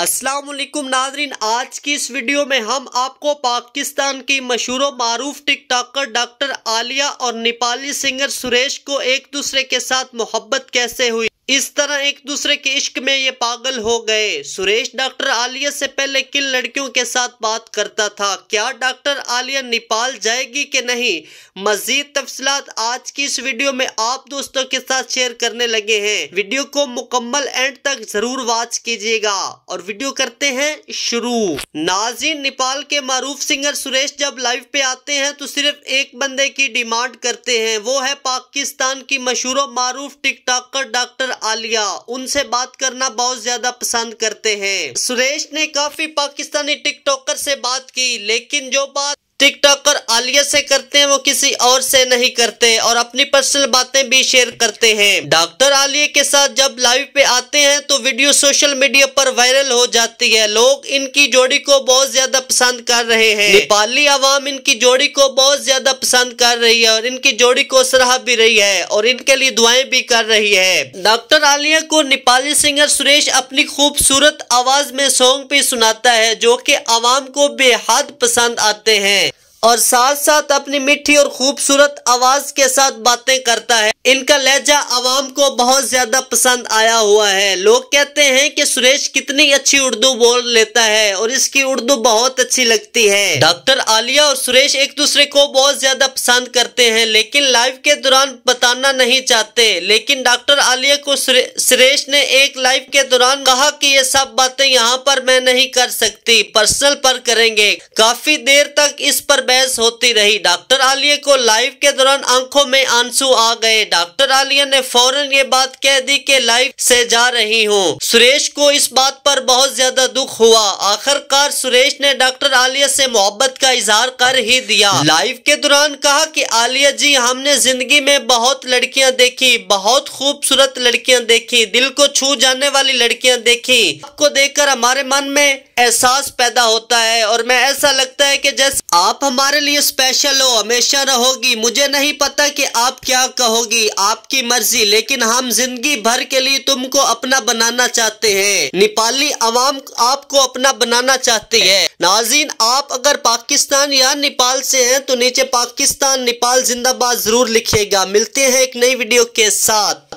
असलम नाजरीन आज की इस वीडियो में हम आपको पाकिस्तान की मशहूर मरूफ टिक टॉकर डॉक्टर आलिया और नेपाली सिंगर सुरेश को एक दूसरे के साथ मोहब्बत कैसे हुई इस तरह एक दूसरे के इश्क में ये पागल हो गए सुरेश डॉक्टर आलिया से पहले किन लड़कियों के साथ बात करता था क्या डॉक्टर आलिया नेपाल जाएगी कि नहीं मजीद तफसलत आज की इस वीडियो में आप दोस्तों के साथ शेयर करने लगे हैं वीडियो को मुकम्मल एंड तक जरूर वॉच कीजिएगा और वीडियो करते हैं शुरू नाजिन नेपाल के मारूफ सिंगर सुरेश जब लाइव पे आते हैं तो सिर्फ एक बंदे की डिमांड करते हैं वो है पाकिस्तान की मशहूर मारूफ टिकटॉकर डॉक्टर आलिया उनसे बात करना बहुत ज्यादा पसंद करते हैं सुरेश ने काफी पाकिस्तानी टिकटॉकर से बात की लेकिन जो बात टिकटॉकर आलिया से करते हैं वो किसी और से नहीं करते और अपनी पर्सनल बातें भी शेयर करते हैं डॉक्टर आलिया के साथ जब लाइव पे आते हैं तो वीडियो सोशल मीडिया पर वायरल हो जाती है लोग इनकी जोड़ी को बहुत ज्यादा पसंद कर रहे हैं नेपाली आवाम इनकी जोड़ी को बहुत ज्यादा पसंद कर रही है और इनकी जोड़ी को सराह भी रही है और इनके लिए दुआएं भी कर रही है डॉक्टर आलिया को नेपाली सिंगर सुरेश अपनी खूबसूरत आवाज में सॉन्ग भी सुनाता है जो की आवाम को बेहद पसंद आते हैं और साथ साथ अपनी मीठी और खूबसूरत आवाज के साथ बातें करता है इनका लहजा आवाम को बहुत ज्यादा पसंद आया हुआ है लोग कहते हैं कि सुरेश कितनी अच्छी उर्दू बोल लेता है और इसकी उर्दू बहुत अच्छी लगती है डॉक्टर आलिया और सुरेश एक दूसरे को बहुत ज्यादा पसंद करते हैं लेकिन लाइव के दौरान बताना नहीं चाहते लेकिन डॉक्टर आलिया को सुरेश ने एक लाइव के दौरान कहा कि ये सब बातें यहाँ पर मैं नहीं कर सकती पर्सनल पर करेंगे काफी देर तक इस पर बहस होती रही डॉक्टर आलिया को लाइव के दौरान आंखों में आंसू आ गए डॉक्टर आलिया ने फौरन ये बात कह दी कि लाइव से जा रही हूँ सुरेश को इस बात पर बहुत ज्यादा दुख हुआ आखिरकार सुरेश ने डॉक्टर आलिया से मोहब्बत का इजहार कर ही दिया लाइव के दौरान कहा की आलिया जी हमने जिंदगी में बहुत लड़कियाँ देखी बहुत खूबसूरत लड़कियाँ देखी दिल को छू जाने वाली लड़कियाँ देखी आपको देखकर हमारे मन में एहसास पैदा होता है और मैं ऐसा लगता है कि जैसे आप हमारे लिए स्पेशल हो हमेशा रहोगी मुझे नहीं पता कि आप क्या कहोगी आपकी मर्जी लेकिन हम जिंदगी भर के लिए तुमको अपना बनाना चाहते हैं नेपाली आवाम आपको अपना बनाना चाहती है नाजीन आप अगर पाकिस्तान या नेपाल से हैं तो नीचे पाकिस्तान नेपाल जिंदाबाद जरूर लिखिएगा मिलते हैं एक नई वीडियो के साथ